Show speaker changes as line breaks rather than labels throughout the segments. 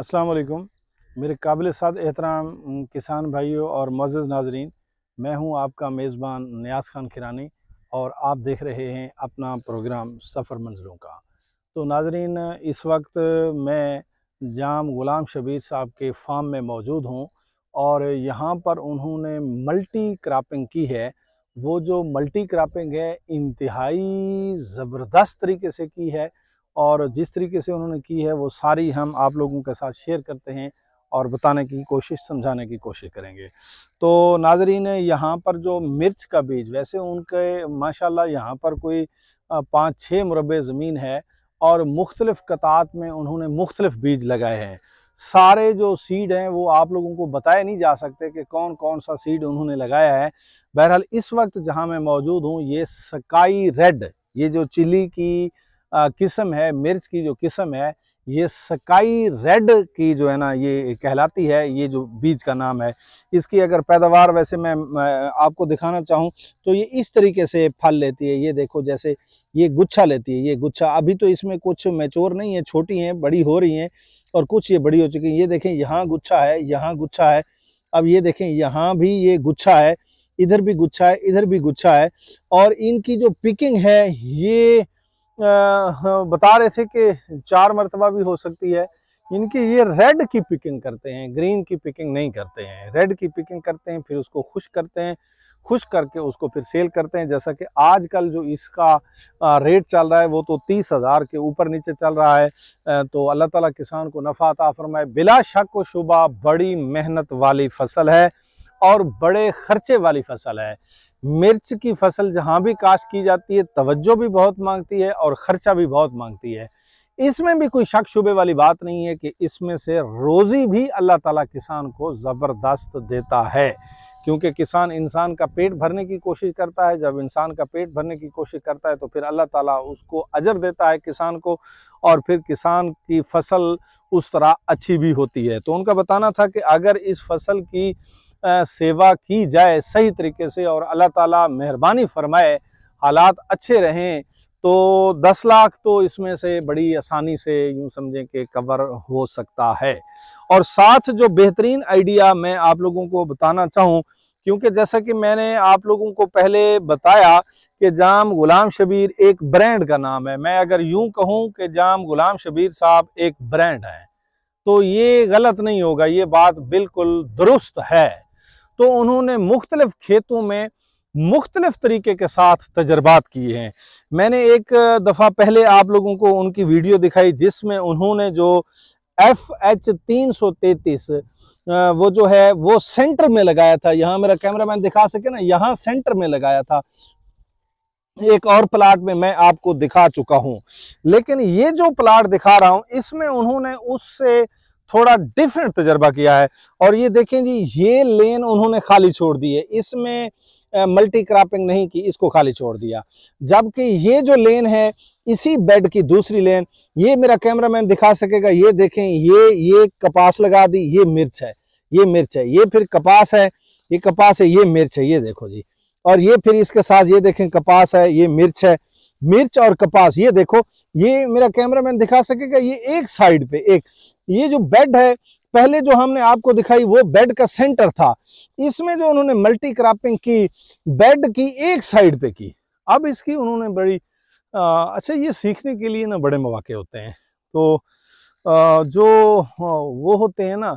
अस्सलाम मेरे काबिल साथ एहतराम किसान भाइयों और मज़ नाजरीन मैं हूं आपका मेज़बान न्याज खान खिरानी और आप देख रहे हैं अपना प्रोग्राम सफ़र मंजिलों का तो नाजरीन इस वक्त मैं जाम ग़ुलाम शबीर साहब के फार्म में मौजूद हूं और यहां पर उन्होंने मल्टी क्रापिंग की है वो जो मल्टी क्रापिंग है इंतहाई ज़बरदस्त तरीके से की है और जिस तरीके से उन्होंने की है वो सारी हम आप लोगों के साथ शेयर करते हैं और बताने की कोशिश समझाने की कोशिश करेंगे तो नाजरीन यहाँ पर जो मिर्च का बीज वैसे उनके माशाल्लाह यहाँ पर कोई पाँच छः मुरबे ज़मीन है और मुख्तलिफ़ कतात में उन्होंने मुख्तलिफ़ बीज लगाए हैं सारे जो सीड हैं वो आप लोगों को बताए नहीं जा सकते कि कौन कौन सा सीड उन्होंने लगाया है बहरहाल इस वक्त जहाँ मैं मौजूद हूँ ये सकाई रेड ये जो चिली की किस्म है मिर्च की जो किस्म है ये सकाई रेड की जो है ना ये कहलाती है ये जो बीज का नाम है इसकी अगर पैदावार वैसे मैं आपको दिखाना चाहूँ तो ये इस तरीके से फल लेती है ये देखो जैसे ये गुच्छा लेती है ये गुच्छा अभी तो इसमें कुछ मेचोर नहीं है छोटी हैं बड़ी हो रही हैं और कुछ ये बड़ी हो चुकी है ये देखें यहाँ गुच्छा है यहाँ गुच्छा है अब ये देखें यहाँ भी ये गुच्छा है इधर भी गुच्छा है इधर भी गुच्छा है और इनकी जो पिकिंग है ये बता रहे थे कि चार मरतबा भी हो सकती है इनकी ये रेड की पिकिंग करते हैं ग्रीन की पिकिंग नहीं करते हैं रेड की पिकिंग करते हैं फिर उसको खुश करते हैं खुश करके उसको फिर सेल करते हैं जैसा कि आजकल जो इसका रेट चल रहा है वो तो तीस हज़ार के ऊपर नीचे चल रहा है तो अल्लाह ताला किसान को नफ़ा अता फरमाए बिला शक व शुबा बड़ी मेहनत वाली फसल है और बड़े खर्चे वाली फसल है मिर्च की फसल जहाँ भी काश्त की जाती है तवज्जो भी बहुत मांगती है और ख़र्चा भी बहुत मांगती है इसमें भी कोई शक शुबे वाली बात नहीं है कि इसमें से रोज़ी भी अल्लाह ताला किसान को ज़बरदस्त देता है क्योंकि किसान इंसान का पेट भरने की कोशिश करता है जब इंसान का पेट भरने की कोशिश करता है तो फिर अल्लाह ताला उसको अजर देता है किसान को और फिर किसान की फसल उस तरह अच्छी भी होती है तो उनका बताना था कि अगर इस फसल की सेवा की जाए सही तरीके से और अल्लाह ताला मेहरबानी फरमाए हालात अच्छे रहें तो 10 लाख तो इसमें से बड़ी आसानी से यूं समझें कि कवर हो सकता है और साथ जो बेहतरीन आइडिया मैं आप लोगों को बताना चाहूँ क्योंकि जैसा कि मैंने आप लोगों को पहले बताया कि जाम गुलाम शबीर एक ब्रांड का नाम है मैं अगर यूं कहूं कि जाम गुलाम शबीर साहब एक ब्रांड है तो ये गलत नहीं होगा ये बात बिल्कुल दुरुस्त है तो उन्होंने मुख्तलिफ खेतों में मुख्तलिफ तरीके के साथ तजर्बात किए हैं मैंने एक दफ़ा पहले आप लोगों को उनकी वीडियो दिखाई जिसमें उन्होंने जो एफ एच तीन सौ तैतीस वो जो है वो सेंटर में लगाया था यहाँ मेरा कैमरा मैन दिखा सके ना यहाँ सेंटर में लगाया था एक और प्लाट में मैं आपको दिखा चुका हूँ लेकिन ये जो प्लाट दिखा रहा हूँ इसमें उन्होंने उससे थोड़ा डिफरेंट तजर्बा किया है और ये देखें जी ये लेन उन्होंने खाली छोड़ दी है इसमें मल्टी क्रॉपिंग नहीं की इसको खाली छोड़ दिया जबकि ये जो लेन है इसी बेड की दूसरी लेन ये मेरा कैमरामैन दिखा सकेगा ये देखें ये ये कपास लगा दी ये मिर्च है ये मिर्च है ये फिर कपास है ये कपास है ये मिर्च है ये देखो जी और ये फिर इसके साथ ये देखें कपास है ये मिर्च है मिर्च और कपास ये देखो ये मेरा कैमरा मैन दिखा सकेगा ये एक साइड पे एक ये जो बेड है पहले जो हमने आपको दिखाई वो बेड का सेंटर था इसमें जो उन्होंने मल्टी क्रॉपिंग की बेड की एक साइड पे की अब इसकी उन्होंने बड़ी आ, अच्छा ये सीखने के लिए ना बड़े मौाक़े होते हैं तो आ, जो वो होते हैं ना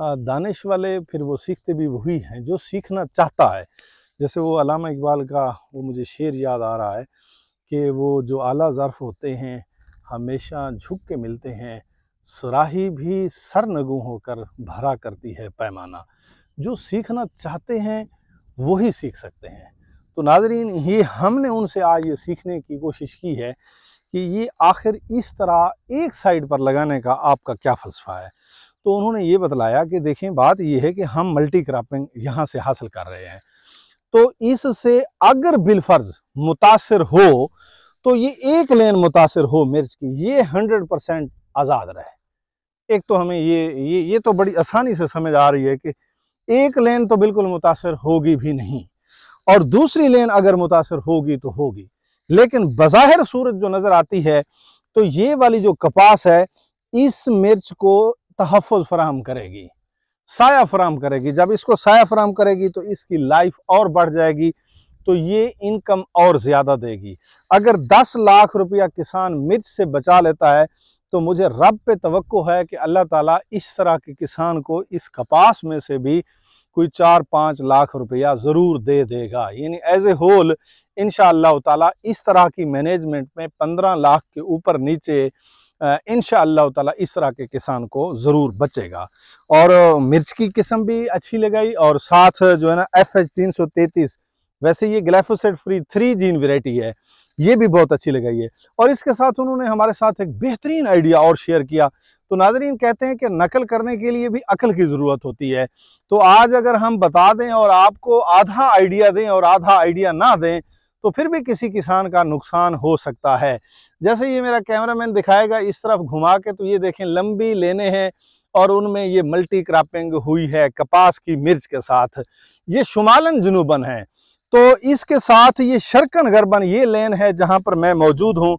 दानिश वाले फिर वो सीखते भी वही हैं जो सीखना चाहता है जैसे वो अलामा इकबाल का वो मुझे शेर याद आ रहा है कि वो जो आला ज़र्फ़ होते हैं हमेशा झुक के मिलते हैं सुराही भी सर सरनगू होकर भरा करती है पैमाना जो सीखना चाहते हैं वही सीख सकते हैं तो नाजरीन ये हमने उनसे आज ये सीखने की कोशिश की है कि ये आखिर इस तरह एक साइड पर लगाने का आपका क्या फ़लसफ़ा है तो उन्होंने ये बतलाया कि देखें बात ये है कि हम मल्टी क्रॉपिंग यहाँ से हासिल कर रहे हैं तो इससे अगर बिलफर्ज मुतासर हो तो ये एक लेन मुतासर हो मिर्च की ये हंड्रेड परसेंट आज़ाद रहे एक तो हमें ये ये ये तो बड़ी आसानी से समझ आ रही है कि एक लेन तो बिल्कुल मुतासर होगी भी नहीं और दूसरी लेन अगर मुतासर होगी तो होगी लेकिन बज़ाहिर सूरत जो नज़र आती है तो ये वाली जो कपास है इस मिर्च को तहफ़ फराहम करेगी साया फराम करेगी जब इसको साया फ्राहम करेगी तो इसकी लाइफ और बढ़ जाएगी तो ये इनकम और ज़्यादा देगी अगर 10 लाख रुपया किसान मिर्च से बचा लेता है तो मुझे रब पे तो है कि अल्लाह ताला इस तरह के किसान को इस कपास में से भी कोई चार पाँच लाख रुपया ज़रूर दे देगा यानी एज ए होल इन ताला इस तरह की मैनेजमेंट में पंद्रह लाख के ऊपर नीचे इन ताला इस तरह के किसान को ज़रूर बचेगा और मिर्च की किस्म भी अच्छी लगाई और साथ जो है ना एफ एच तीन सौ तैंतीस वैसे ये glyphosate free three gene variety है ये भी बहुत अच्छी लगाई है और इसके साथ उन्होंने हमारे साथ एक बेहतरीन आइडिया और शेयर किया तो नाजरीन कहते हैं कि नकल करने के लिए भी अकल की ज़रूरत होती है तो आज अगर हम बता दें और आपको आधा आइडिया दें और आधा आइडिया ना दें तो फिर भी किसी किसान का नुकसान हो सकता है जैसे ये मेरा कैमरामैन दिखाएगा इस तरफ घुमा के तो ये देखें लंबी लेने हैं और उनमें ये मल्टी क्रॉपिंग हुई है कपास की मिर्च के साथ ये शुमालन जुनूबन है तो इसके साथ ये शर्कन गर्बन ये लेन है जहाँ पर मैं मौजूद हूँ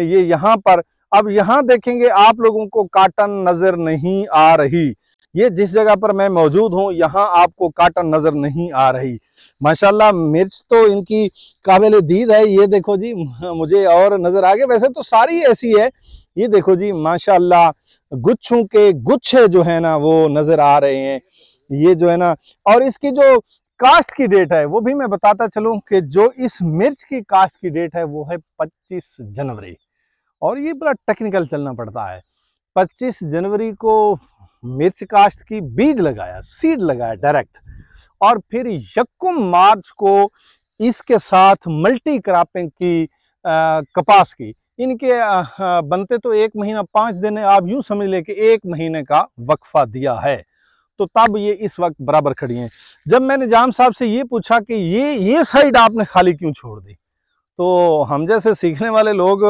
ये यहाँ पर अब यहाँ देखेंगे आप लोगों को काटन नज़र नहीं आ रही ये जिस जगह पर मैं मौजूद हूँ यहाँ आपको काटन नज़र नहीं आ रही माशाल्लाह मिर्च तो इनकी काबिल दीद है ये देखो जी मुझे और नज़र आ गया वैसे तो सारी ऐसी है ये देखो जी माशाल्लाह गुच्छों के गुच्छे जो है ना वो नज़र आ रहे हैं ये जो है ना और इसकी जो कास्ट की डेट है वो भी मैं बताता चलूं कि जो इस मिर्च की कास्ट की डेट है वो है 25 जनवरी और ये बड़ा टेक्निकल चलना पड़ता है 25 जनवरी को मिर्च कास्ट की बीज लगाया सीड लगाया डायरेक्ट और फिर यकुम मार्च को इसके साथ मल्टी क्रॉपिंग की आ, कपास की इनके बनते तो एक महीना पाँच दिन आप यूँ समझ लें कि एक महीने का वक्फा दिया है तो तब ये इस वक्त बराबर खड़ी हैं जब मैंने जाम साहब से ये पूछा कि ये ये साइड आपने खाली क्यों छोड़ दी तो हम जैसे सीखने वाले लोग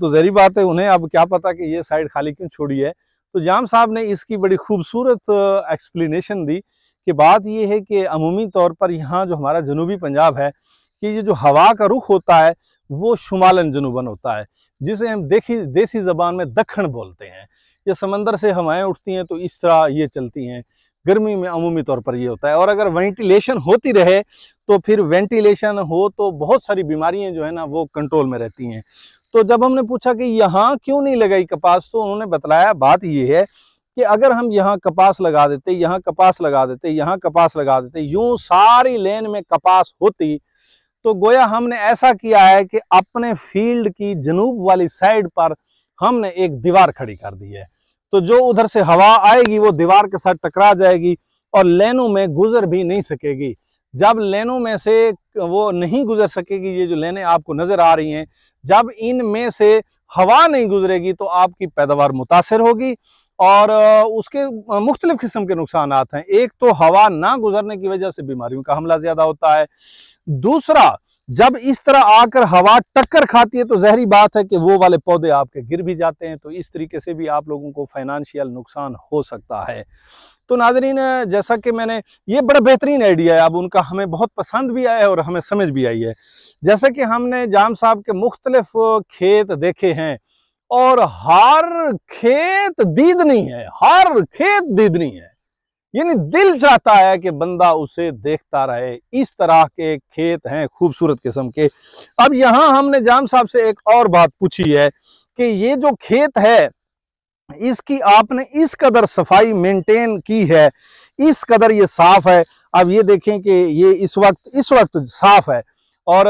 तो जहरी बात है उन्हें अब क्या पता कि ये साइड खाली क्यों छोड़ी है तो जाम साहब ने इसकी बड़ी खूबसूरत एक्सप्लेनेशन दी कि बात यह है कि अमूमी तौर पर यहाँ जो हमारा जनूबी पंजाब है कि ये जो हवा का रुख होता है वो शुमालन जनूबन होता है जिसे हम देखी देसी ज़बान में दखन बोलते हैं ये समंदर से हवाएं उठती हैं तो इस तरह ये चलती हैं गर्मी में अमूमी तौर पर ये होता है और अगर वेंटिलेशन होती रहे तो फिर वेंटिलेशन हो तो बहुत सारी बीमारियां जो है ना वो कंट्रोल में रहती हैं तो जब हमने पूछा कि यहाँ क्यों नहीं लगाई कपास तो उन्होंने बतलाया बात ये है कि अगर हम यहाँ कपास लगा देते यहाँ कपास लगा देते यहाँ कपास लगा देते यूँ सारी लेन में कपास होती तो गोया हमने ऐसा किया है कि अपने फील्ड की जनूब वाली साइड पर हमने एक दीवार खड़ी कर दी है तो जो उधर से हवा आएगी वो दीवार के साथ टकरा जाएगी और लेनों में गुजर भी नहीं सकेगी जब लेनों में से वो नहीं गुजर सकेगी ये जो लेने आपको नज़र आ रही हैं जब इन में से हवा नहीं गुजरेगी तो आपकी पैदावार मुतासर होगी और उसके मुख्तलिफ़ किस्म के नुकसान हैं एक तो हवा ना गुजरने की वजह से बीमारियों का हमला ज़्यादा होता है दूसरा जब इस तरह आकर हवा टक्कर खाती है तो जहरी बात है कि वो वाले पौधे आपके गिर भी जाते हैं तो इस तरीके से भी आप लोगों को फाइनेंशियल नुकसान हो सकता है तो नाजरीन जैसा कि मैंने ये बड़ा बेहतरीन आइडिया है अब उनका हमें बहुत पसंद भी आया है और हमें समझ भी आई है जैसा कि हमने जाम साहब के मुख्तलिफ खेत देखे हैं और हर खेत दीदनी है हर खेत दीदनी है यानी दिल चाहता है कि बंदा उसे देखता रहे इस तरह के खेत हैं खूबसूरत किस्म के अब यहाँ हमने जाम साहब से एक और बात पूछी है कि ये जो खेत है इसकी आपने इस कदर सफाई मेंटेन की है इस कदर ये साफ है अब ये देखें कि ये इस वक्त इस वक्त साफ है और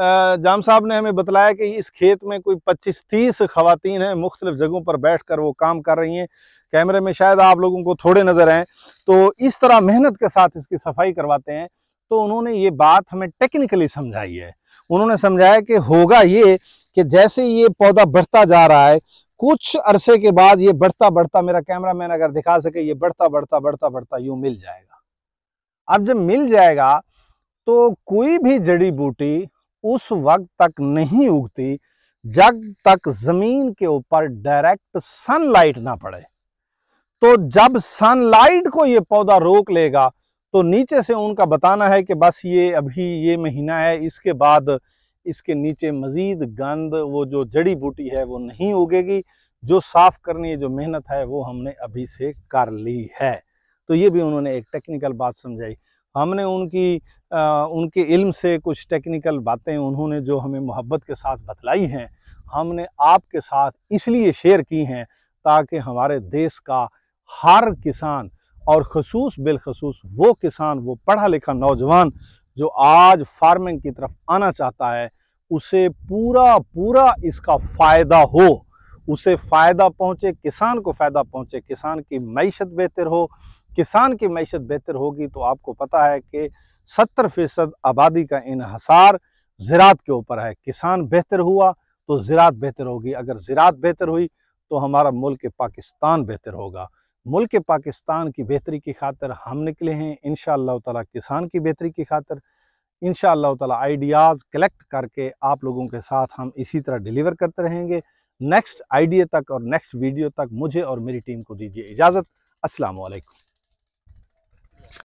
जाम साहब ने हमें बतलाया कि इस खेत में कोई 25-30 खातन हैं मुख्तलिफ जगहों पर बैठ कर वो काम कर रही हैं कैमरे में शायद आप लोगों को थोड़े नज़र आए तो इस तरह मेहनत के साथ इसकी सफाई करवाते हैं तो उन्होंने ये बात हमें टेक्निकली समझाई है उन्होंने समझाया कि होगा ये कि जैसे ये पौधा बढ़ता जा रहा है कुछ अरसे के बाद ये बढ़ता बढ़ता मेरा कैमरा मैन अगर दिखा सके ये बढ़ता बढ़ता बढ़ता बढ़ता यूं मिल जाएगा अब जब मिल जाएगा तो कोई भी जड़ी बूटी उस वक्त तक नहीं उगती जब तक ज़मीन के ऊपर डायरेक्ट सनलाइट ना पड़े तो जब सनलाइट को ये पौधा रोक लेगा तो नीचे से उनका बताना है कि बस ये अभी ये महीना है इसके बाद इसके नीचे मज़ीद गंद वो जो जड़ी बूटी है वो नहीं उगेगी जो साफ़ करनी है जो मेहनत है वो हमने अभी से कर ली है तो ये भी उन्होंने एक टेक्निकल बात समझाई हमने उनकी आ, उनके इल्म से कुछ टेक्निकल बातें उन्होंने जो हमें मोहब्बत के साथ बतलाई हैं हमने आपके साथ इसलिए शेयर की हैं ताकि हमारे देश का हर किसान और खसूस बिलखसूस वो किसान वो पढ़ा लिखा नौजवान जो आज फार्मिंग की तरफ आना चाहता है उसे पूरा पूरा इसका फ़ायदा हो उसे फ़ायदा पहुँचे किसान को फ़ायदा पहुँचे किसान की मीशत बेहतर हो किसान की मीशत बेहतर होगी तो आपको पता है कि सत्तर फ़ीसद आबादी का इनहसार ज़रात के ऊपर है किसान बेहतर हुआ तो ज़रात बेहतर होगी अगर ज़रात बेहतर हुई तो हमारा मुल्क पाकिस्तान बेहतर होगा मुल्क पाकिस्तान की बेहतरी की खातर हम निकले हैं इन ताला किसान की बेहतरी की खातर इन ताला आइडियाज़ कलेक्ट करके आप लोगों के साथ हम इसी तरह डिलीवर करते रहेंगे नेक्स्ट आइडिया तक और नेक्स्ट वीडियो तक मुझे और मेरी टीम को दीजिए इजाज़त असलकम